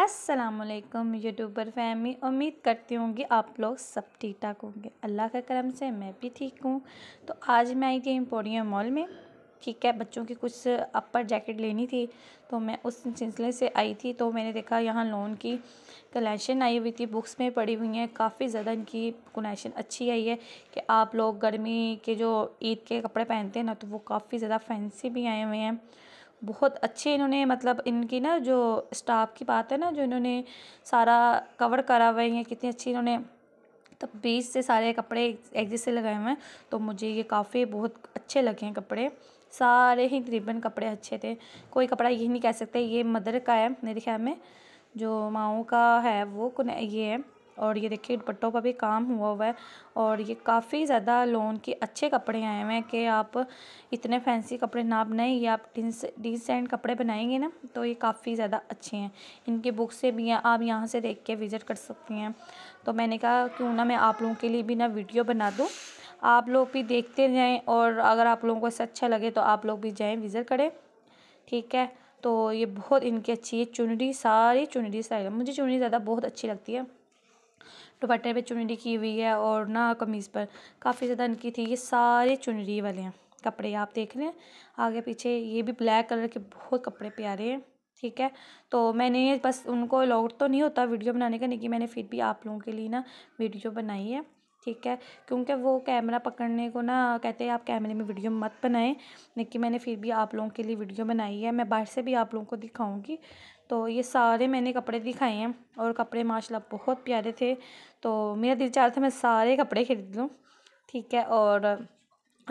वालेकुम YouTuber family उम्मीद करती हूँ कि आप लोग सब ठीक ठाक होंगे अल्लाह के करम से मैं भी ठीक हूँ तो आज मैं आई थी एम्पोरियम मॉल में ठीक है बच्चों की कुछ अपर जैकेट लेनी थी तो मैं उस सिलसिले से आई थी तो मैंने देखा यहाँ लोन की कलेक्शन आई हुई थी बुक्स में पड़ी हुई हैं काफ़ी ज़्यादा इनकी कलेक्शन अच्छी आई है कि आप लोग गर्मी के जो ईद के कपड़े पहनते हैं ना तो वो काफ़ी ज़्यादा फैंसी भी आए हुए हैं बहुत अच्छे इन्होंने मतलब इनकी ना जो स्टाफ की बात है ना जो इन्होंने सारा कवर करा हुआ है कितनी अच्छी इन्होंने तब बीस से सारे कपड़े एक जैसे लगाए हुए हैं तो मुझे ये काफ़ी बहुत अच्छे लगे हैं कपड़े सारे ही तकरीबन कपड़े अच्छे थे कोई कपड़ा ये नहीं कह सकते ये मदर का है मेरे ख्याल में जो माओ का है वो ये है और ये देखिए दुपट्टों पर भी काम हुआ हुआ है और ये काफ़ी ज़्यादा लोन के अच्छे कपड़े आए हुए हैं कि आप इतने फैंसी कपड़े ना बनाइए आप डिसेंट कपड़े बनाएंगे ना तो ये काफ़ी ज़्यादा अच्छे हैं इनके बुक से भी हैं आप यहाँ से देख के विज़िट कर सकती हैं तो मैंने कहा क्यों ना मैं आप लोगों के लिए भी ना वीडियो बना दूँ आप लोग भी देखते जाएँ और अगर आप लोगों को इससे अच्छा लगे तो आप लोग भी जाएँ विज़िट करें ठीक है तो ये बहुत इनकी अच्छी है चुनरी सारी चुनरी स्टाइल मुझे चुनरी ज़्यादा बहुत अच्छी लगती है दुपट्टे पे चुनरी की हुई है और ना कमीज़ पर काफ़ी ज़्यादा इनकी थी ये सारे चुनरी वाले हैं कपड़े आप देख रहे हैं आगे पीछे ये भी ब्लैक कलर के बहुत कपड़े प्यारे हैं ठीक है तो मैंने बस उनको अलाउड तो नहीं होता वीडियो बनाने का लेकिन मैंने फिर भी आप लोगों के लिए ना वीडियो बनाई है ठीक है क्योंकि वो कैमरा पकड़ने को ना कहते हैं आप कैमरे में वीडियो मत बनाएं लेकिन मैंने फिर भी आप लोगों के लिए वीडियो बनाई है मैं बाहर से भी आप लोगों को दिखाऊंगी तो ये सारे मैंने कपड़े दिखाए हैं और कपड़े माशाल्लाह बहुत प्यारे थे तो मेरा दिल चाह रहा था मैं सारे कपड़े खरीद लूँ ठीक है और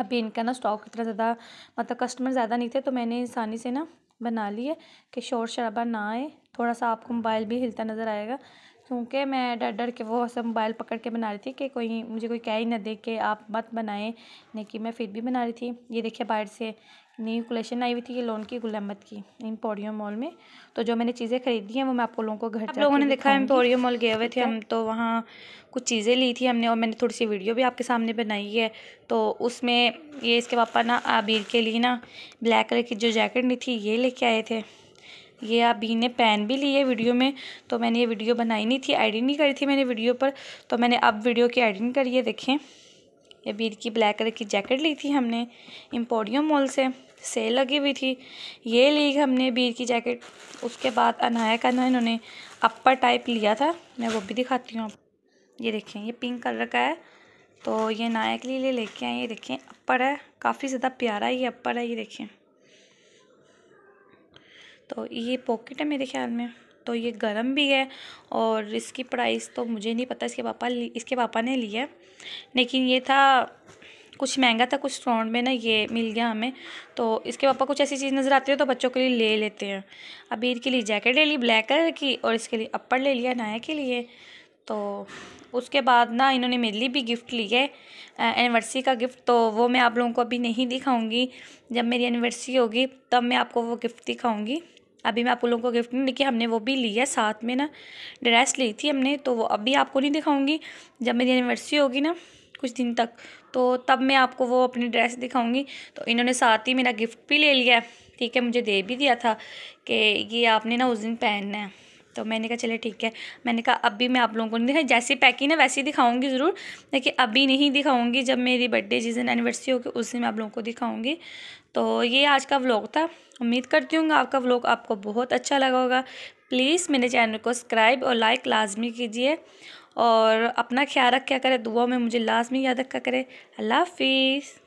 अभी इनका ना स्टॉक इतना ज़्यादा मतलब कस्टमर ज़्यादा नहीं थे तो मैंने आसानी से ना बना लिए कि शोर शराबा ना आए थोड़ा सा आपको मोबाइल भी हिलता नज़र आएगा क्योंकि मैं डर डर के वो सब मोबाइल पकड़ के बना रही थी कि कोई मुझे कोई कह ही ना दे के आप मत बनाएं लेकिन मैं फिर भी बना रही थी ये देखिए बाहर से न्यू कलेक्शन आई हुई थी ये लोन की गुलामत की एम्पोरियम मॉल में तो जो मैंने चीज़ें खरीदी हैं वो मैं आप लोगों को घर आप लोगों ने देखा एम्पोरियम मॉल गए हुए थे हम तो वहाँ कुछ चीज़ें ली थी हमने और मैंने थोड़ी सी वीडियो भी आपके सामने बनाई है तो उसमें ये इसके पापा ना आबिर के लिए ना ब्लैक कलर की जो जैकेट नहीं थी ये लेके आए थे ये आप भी ने पेन भी ली है वीडियो में तो मैंने ये वीडियो बनाई नहीं थी एडिट नहीं करी थी मैंने वीडियो पर तो मैंने अब वीडियो की एडिटिंग करी है देखें ये बीर की ब्लैक कलर की जैकेट ली थी हमने एम्पोडियम मॉल से सेल लगी हुई थी ये ली हमने बीर की जैकेट उसके बाद अनाया का ना इन्होंने अपर टाइप लिया था मैं वो भी दिखाती हूँ ये देखें ये पिंक कलर का है तो ये नायक लिए लेके आए ये देखें अपर है काफ़ी ज़्यादा प्यारा है ये अपर है ये देखें तो ये पॉकेट है मेरे ख्याल में तो ये गर्म भी है और इसकी प्राइस तो मुझे नहीं पता इसके पापा इसके पापा ने लिया लेकिन ये था कुछ महंगा था कुछ राउंड में ना ये मिल गया हमें तो इसके पापा कुछ ऐसी चीज़ नज़र आती है तो बच्चों के लिए ले लेते हैं अभी इनके लिए जैकेट ले ली ब्लैक कलर की और इसके लिए अपर ले लिया नाया के लिए तो उसके बाद ना इन्होंने मेरे लिए भी गिफ्ट है एनिवर्सरी का गिफ्ट तो वो मैं आप लोगों को अभी नहीं दिखाऊँगी जब मेरी एनिवर्सरी होगी तब मैं आपको वो गिफ्ट दिखाऊँगी अभी मैं आप लोगों को गिफ्ट नहीं देखिए हमने वो भी ली है साथ में ना ड्रेस ली थी हमने तो वो अभी आपको नहीं दिखाऊंगी जब मेरी एनिवर्सरी होगी ना कुछ दिन तक तो तब मैं आपको वो अपनी ड्रेस दिखाऊंगी तो इन्होंने साथ ही मेरा गिफ्ट भी ले लिया ठीक है मुझे दे भी दिया था कि ये आपने ना उस दिन पहनना है तो मैंने कहा चले ठीक है मैंने कहा अभी मैं आप लोगों को नहीं दिखाई जैसी पैकिंग है वैसी दिखाऊंगी ज़रूर लेकिन अभी नहीं दिखाऊंगी जब मेरी बर्थडे जिस दिन एनिवर्सरी होगी उस दिन मैं आप लोगों को दिखाऊंगी तो ये आज का व्लॉग था उम्मीद करती हूँ आपका व्लॉग आपको बहुत अच्छा लगा होगा प्लीज़ मेरे चैनल को सब्सक्राइब और लाइक लाजमी कीजिए और अपना ख्याल रखा करें दुआ में मुझे लाजमी याद रखा करें अल्लाह हाफिज़